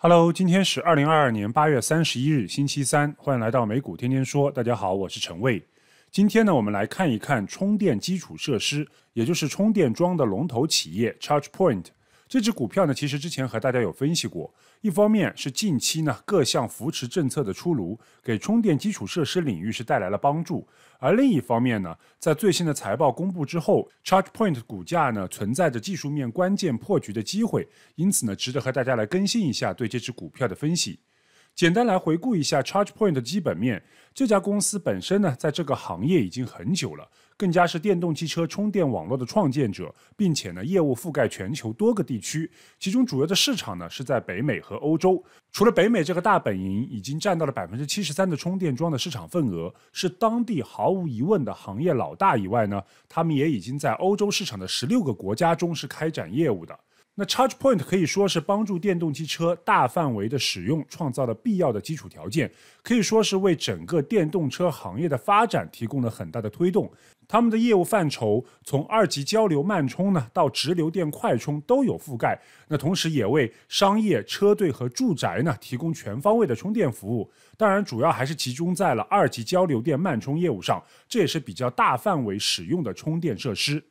Hello，今天是二零二二年八月三十一日，星期三，欢迎来到美股天天说。大家好，我是陈卫。今天呢，我们来看一看充电基础设施，也就是充电桩的龙头企业 ChargePoint。这只股票呢，其实之前和大家有分析过。一方面是近期呢各项扶持政策的出炉，给充电基础设施领域是带来了帮助；而另一方面呢，在最新的财报公布之后，ChargePoint 股价呢存在着技术面关键破局的机会，因此呢值得和大家来更新一下对这只股票的分析。简单来回顾一下 ChargePoint 的基本面，这家公司本身呢在这个行业已经很久了。更加是电动汽车充电网络的创建者，并且呢，业务覆盖全球多个地区，其中主要的市场呢是在北美和欧洲。除了北美这个大本营已经占到了百分之七十三的充电桩的市场份额，是当地毫无疑问的行业老大以外呢，他们也已经在欧洲市场的十六个国家中是开展业务的。那 ChargePoint 可以说是帮助电动汽车大范围的使用创造了必要的基础条件，可以说是为整个电动车行业的发展提供了很大的推动。他们的业务范畴从二级交流慢充呢，到直流电快充都有覆盖。那同时也为商业车队和住宅呢提供全方位的充电服务。当然，主要还是集中在了二级交流电慢充业务上，这也是比较大范围使用的充电设施。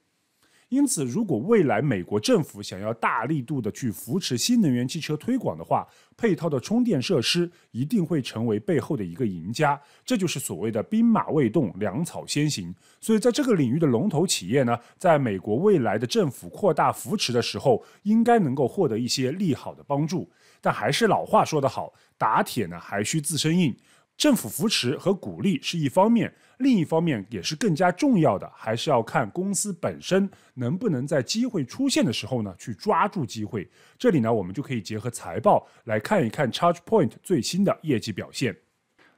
因此，如果未来美国政府想要大力度的去扶持新能源汽车推广的话，配套的充电设施一定会成为背后的一个赢家。这就是所谓的兵马未动，粮草先行。所以，在这个领域的龙头企业呢，在美国未来的政府扩大扶持的时候，应该能够获得一些利好的帮助。但还是老话说得好，打铁呢还需自身硬。政府扶持和鼓励是一方面，另一方面也是更加重要的，还是要看公司本身能不能在机会出现的时候呢去抓住机会。这里呢，我们就可以结合财报来看一看 ChargePoint 最新的业绩表现。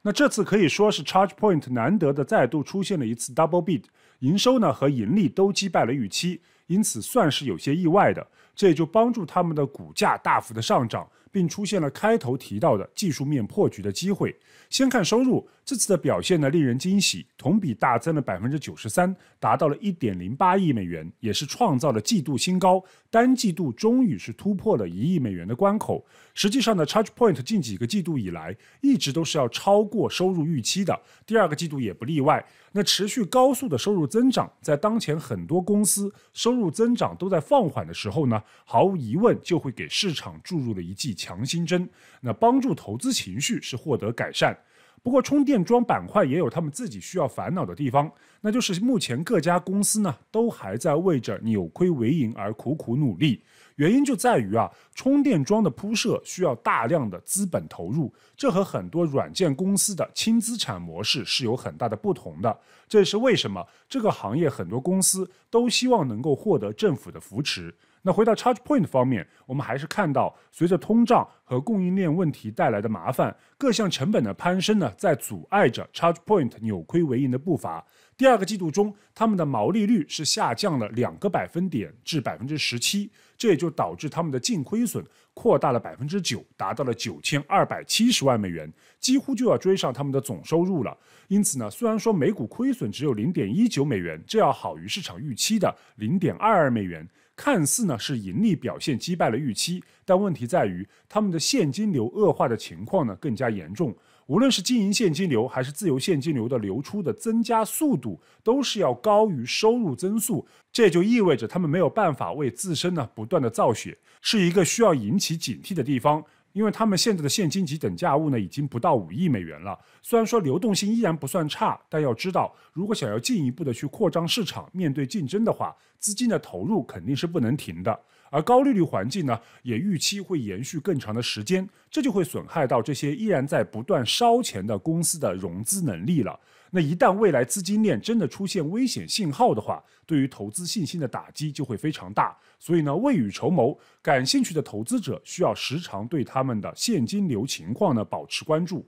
那这次可以说是 ChargePoint 难得的再度出现了一次 Double Beat，营收呢和盈利都击败了预期，因此算是有些意外的，这也就帮助他们的股价大幅的上涨。并出现了开头提到的技术面破局的机会。先看收入，这次的表现呢令人惊喜，同比大增了百分之九十三，达到了一点零八亿美元，也是创造了季度新高，单季度终于是突破了一亿美元的关口。实际上呢，ChargePoint 近几个季度以来一直都是要超过收入预期的，第二个季度也不例外。那持续高速的收入增长，在当前很多公司收入增长都在放缓的时候呢，毫无疑问就会给市场注入了一剂强心针，那帮助投资情绪是获得改善。不过，充电桩板块也有他们自己需要烦恼的地方，那就是目前各家公司呢都还在为着扭亏为盈而苦苦努力。原因就在于啊，充电桩的铺设需要大量的资本投入，这和很多软件公司的轻资产模式是有很大的不同的。这也是为什么这个行业很多公司都希望能够获得政府的扶持。那回到 Charge Point 方面，我们还是看到，随着通胀和供应链问题带来的麻烦，各项成本的攀升呢，在阻碍着 Charge Point 扭亏为盈的步伐。第二个季度中，他们的毛利率是下降了两个百分点至百分之十七，这也就导致他们的净亏损扩大了百分之九，达到了九千二百七十万美元，几乎就要追上他们的总收入了。因此呢，虽然说每股亏损只有零点一九美元，这要好于市场预期的零点二二美元。看似呢是盈利表现击败了预期，但问题在于他们的现金流恶化的情况呢更加严重。无论是经营现金流还是自由现金流的流出的增加速度，都是要高于收入增速。这就意味着他们没有办法为自身呢不断的造血，是一个需要引起警惕的地方。因为他们现在的现金及等价物呢，已经不到五亿美元了。虽然说流动性依然不算差，但要知道，如果想要进一步的去扩张市场、面对竞争的话，资金的投入肯定是不能停的。而高利率环境呢，也预期会延续更长的时间，这就会损害到这些依然在不断烧钱的公司的融资能力了。那一旦未来资金链真的出现危险信号的话，对于投资信心的打击就会非常大。所以呢，未雨绸缪，感兴趣的投资者需要时常对他们的现金流情况呢保持关注。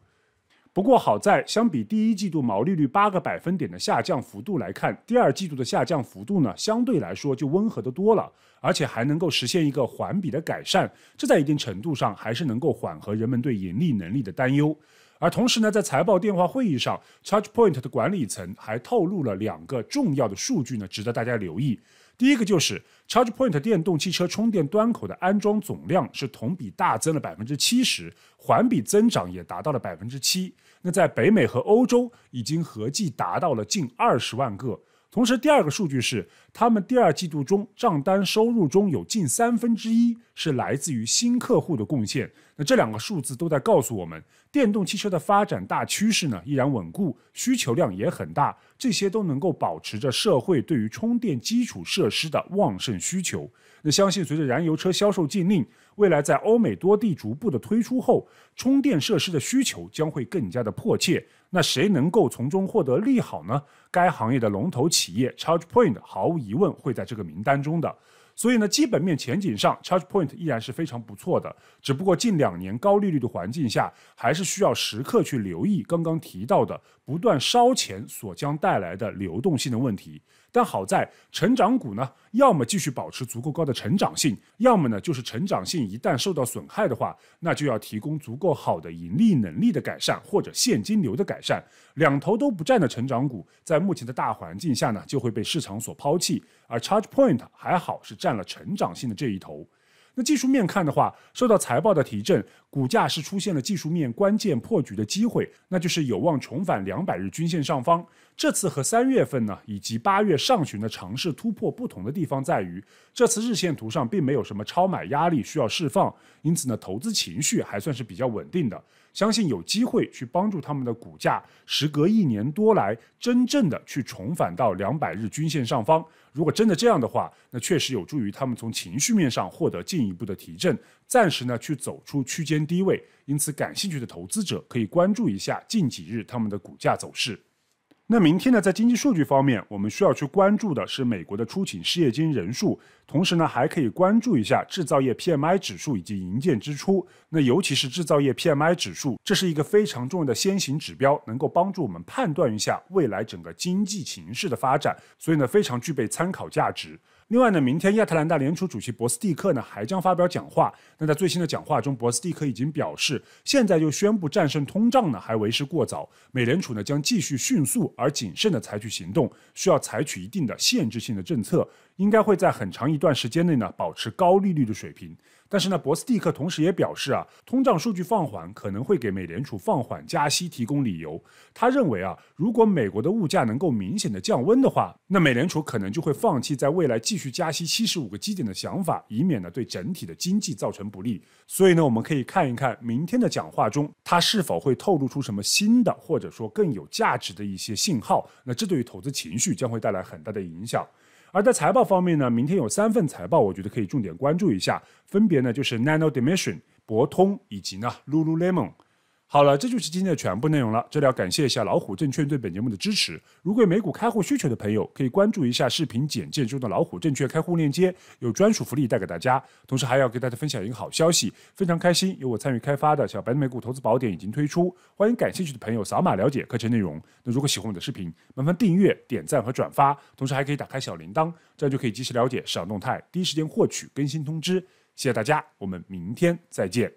不过好在，相比第一季度毛利率八个百分点的下降幅度来看，第二季度的下降幅度呢，相对来说就温和的多了，而且还能够实现一个环比的改善，这在一定程度上还是能够缓和人们对盈利能力的担忧。而同时呢，在财报电话会议上，ChargePoint 的管理层还透露了两个重要的数据呢，值得大家留意。第一个就是 ChargePoint 电动汽车充电端口的安装总量是同比大增了百分之七十，环比增长也达到了百分之七。那在北美和欧洲已经合计达到了近二十万个。同时，第二个数据是，他们第二季度中账单收入中有近三分之一是来自于新客户的贡献。那这两个数字都在告诉我们，电动汽车的发展大趋势呢依然稳固，需求量也很大，这些都能够保持着社会对于充电基础设施的旺盛需求。那相信随着燃油车销售禁令未来在欧美多地逐步的推出后，充电设施的需求将会更加的迫切。那谁能够从中获得利好呢？该行业的龙头企业 ChargePoint 毫无疑问会在这个名单中的。所以呢，基本面前景上 ChargePoint 依然是非常不错的。只不过近两年高利率的环境下，还是需要时刻去留意刚刚提到的不断烧钱所将带来的流动性的问题。但好在成长股呢，要么继续保持足够高的成长性，要么呢就是成长性一旦受到损害的话，那就要提供足够好的盈利能力的改善或者现金流的改善。两头都不占的成长股，在目前的大环境下呢，就会被市场所抛弃。而 Charge Point 还好是占了成长性的这一头。那技术面看的话，受到财报的提振，股价是出现了技术面关键破局的机会，那就是有望重返两百日均线上方。这次和三月份呢，以及八月上旬的尝试突破不同的地方在于，这次日线图上并没有什么超买压力需要释放，因此呢，投资情绪还算是比较稳定的。相信有机会去帮助他们的股价，时隔一年多来真正的去重返到两百日均线上方。如果真的这样的话，那确实有助于他们从情绪面上获得进一步的提振，暂时呢去走出区间低位。因此，感兴趣的投资者可以关注一下近几日他们的股价走势。那明天呢，在经济数据方面，我们需要去关注的是美国的出勤失业金人数，同时呢，还可以关注一下制造业 PMI 指数以及营建支出。那尤其是制造业 PMI 指数，这是一个非常重要的先行指标，能够帮助我们判断一下未来整个经济形势的发展，所以呢，非常具备参考价值。另外呢，明天亚特兰大联储主席博斯蒂克呢还将发表讲话。那在最新的讲话中，博斯蒂克已经表示，现在就宣布战胜通胀呢还为时过早。美联储呢将继续迅速而谨慎地采取行动，需要采取一定的限制性的政策，应该会在很长一段时间内呢保持高利率的水平。但是呢，博斯蒂克同时也表示啊，通胀数据放缓可能会给美联储放缓加息提供理由。他认为啊，如果美国的物价能够明显的降温的话，那美联储可能就会放弃在未来继续加息七十五个基点的想法，以免呢对整体的经济造成不利。所以呢，我们可以看一看明天的讲话中，他是否会透露出什么新的或者说更有价值的一些信号。那这对于投资情绪将会带来很大的影响。而在财报方面呢，明天有三份财报，我觉得可以重点关注一下，分别呢就是 Nano Dimension、博通以及呢 Lululemon。好了，这就是今天的全部内容了。这里要感谢一下老虎证券对本节目的支持。如果有美股开户需求的朋友，可以关注一下视频简介中的老虎证券开户链接，有专属福利带给大家。同时还要给大家分享一个好消息，非常开心，有我参与开发的小白美股投资宝典已经推出，欢迎感兴趣的朋友扫码了解课程内容。那如果喜欢我的视频，麻烦订阅、点赞和转发，同时还可以打开小铃铛，这样就可以及时了解市场动态，第一时间获取更新通知。谢谢大家，我们明天再见。